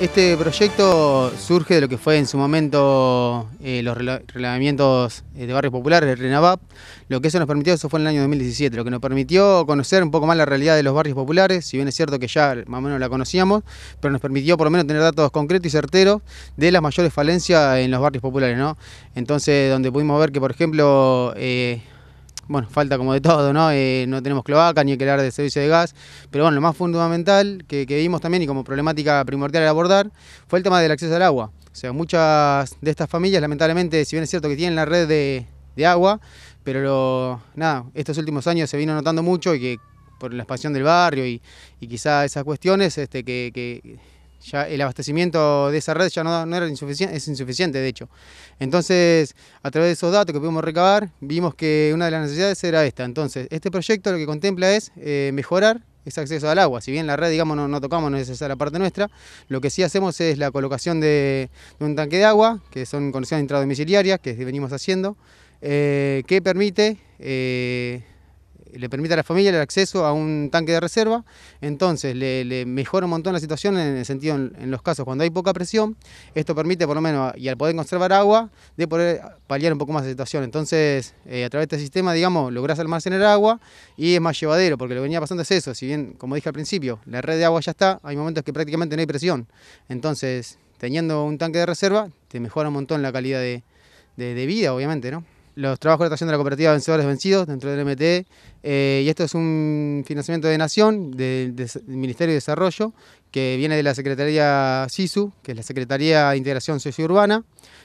Este proyecto surge de lo que fue en su momento eh, los relevamientos eh, de barrios populares, el RENAVAP. Lo que eso nos permitió, eso fue en el año 2017, lo que nos permitió conocer un poco más la realidad de los barrios populares, si bien es cierto que ya más o menos la conocíamos, pero nos permitió por lo menos tener datos concretos y certeros de las mayores falencias en los barrios populares. ¿no? Entonces, donde pudimos ver que, por ejemplo, eh, bueno, falta como de todo, ¿no? Eh, no tenemos cloaca ni que hablar de servicio de gas, pero bueno, lo más fundamental que, vimos también y como problemática primordial a abordar fue el tema del acceso al agua. O sea, muchas de estas familias, lamentablemente, si bien es cierto que tienen la red de, agua, pero nada, estos últimos años se vino notando mucho y que por la expansión del barrio y, y quizá esas cuestiones, este, que el abastecimiento de esa red ya no, era insuficiente, es insuficiente de hecho. Entonces, a través de esos datos que pudimos recabar, vimos que una de las necesidades era esta. Entonces, este proyecto lo que contempla es eh, mejorar ese acceso al agua. Si bien la red, digamos, no, tocamos, no es esa la parte nuestra, lo que sí hacemos es la colocación de, un tanque de agua, que son conexiones intradomiciliarias, que venimos haciendo, eh, que permite... Eh, le permite a la familia el acceso a un tanque de reserva, entonces le, mejora un montón la situación en el sentido, en, los casos cuando hay poca presión, esto permite por lo menos, y al poder conservar agua, de poder paliar un poco más la situación. Entonces, eh, a través de este sistema, digamos, lográs almacenar agua y es más llevadero, porque lo que venía pasando es eso, si bien, como dije al principio, la red de agua ya está, hay momentos que prácticamente no hay presión, entonces teniendo un tanque de reserva, te mejora un montón la calidad de vida, obviamente, ¿no? los trabajos de rotación de la cooperativa Vencedores Vencidos dentro del MTE. Eh, y esto es un financiamiento de Nación, del Ministerio de Desarrollo, que viene de la Secretaría SISU, que es la Secretaría de Integración Urbana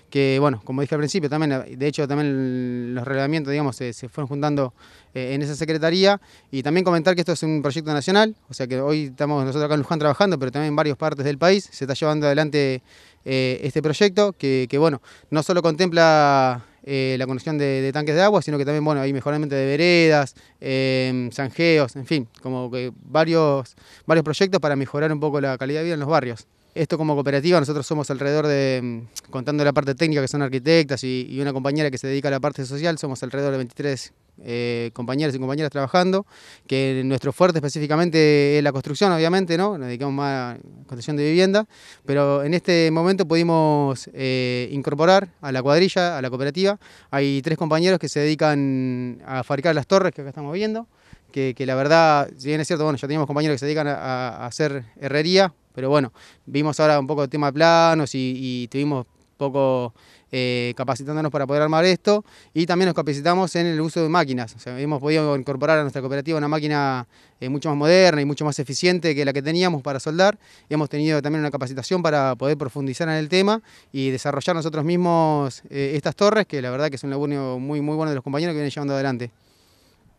que, bueno, como dije al principio, también, de hecho, también los reglamentos, digamos, se, fueron juntando eh, en esa Secretaría. Y también comentar que esto es un proyecto nacional, o sea que hoy estamos nosotros acá en Luján trabajando, pero también en varias partes del país se está llevando adelante eh, este proyecto, que, que, bueno, no solo contempla eh, la conexión de, tanques de agua, sino que también, bueno, hay mejoramiento de veredas, em, zanjeos, en fin, como que varios, varios proyectos para mejorar un poco la calidad de vida en los barrios. Esto como cooperativa, nosotros somos alrededor de, mm, contando la parte técnica que son arquitectas y, una compañera que se dedica a la parte social, somos alrededor de 23 eh, compañeros y compañeras trabajando, que nuestro fuerte específicamente es la construcción, obviamente, ¿no? Nos dedicamos más a construcción de vivienda, pero en este momento pudimos eh, incorporar a la cuadrilla, a la cooperativa. Hay tres compañeros que se dedican a fabricar las torres que acá estamos viendo, que, la verdad, si bien es cierto, bueno, ya teníamos compañeros que se dedican a, a hacer herrería, pero bueno, vimos ahora un poco el tema de planos y, y tuvimos poco eh, capacitándonos para poder armar esto y también nos capacitamos en el uso de máquinas. O sea, hemos podido incorporar a nuestra cooperativa una máquina eh, mucho más moderna y mucho más eficiente que la que teníamos para soldar. Y hemos tenido también una capacitación para poder profundizar en el tema y desarrollar nosotros mismos eh, estas torres, que la verdad que es un laburo muy, muy bueno de los compañeros que vienen llevando adelante.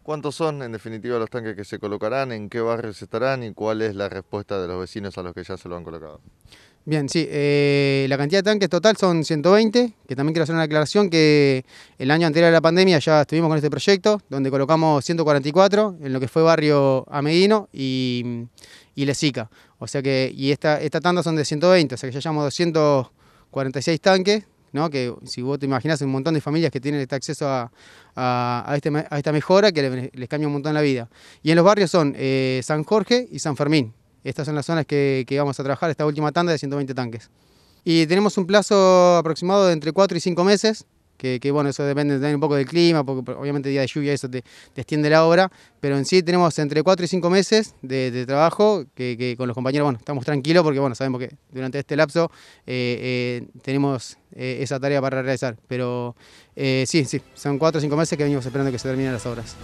¿Cuántos son, en definitiva, los tanques que se colocarán? ¿En qué barrios estarán? ¿Y cuál es la respuesta de los vecinos a los que ya se lo han colocado? Bien, sí, eh, la cantidad de tanques total son 120, que también quiero hacer una aclaración que el año anterior a la pandemia ya estuvimos con este proyecto, donde colocamos 144 en lo que fue barrio Amedino y, y O sea que, y esta, esta tanda son de 120, o sea que ya llevamos 246 tanques, que si vos te imaginas un montón de familias que tienen este acceso a, este esta mejora que les, cambia un montón la vida. Y en los barrios son eh, San Jorge y San Fermín. Estas son las zonas que, que vamos a trabajar esta última tanda de 120 tanques. Y tenemos un plazo aproximado de entre 4 y 5 meses que, bueno, eso depende también un poco del clima, porque obviamente día de lluvia eso te, extiende la obra, pero en sí tenemos entre 4 y 5 meses de, trabajo que, con los compañeros, bueno, estamos tranquilos porque, bueno, sabemos que durante este lapso eh, eh, tenemos eh, esa tarea para realizar, pero sí, sí, son 4 o 5 meses que venimos esperando que se terminen las obras.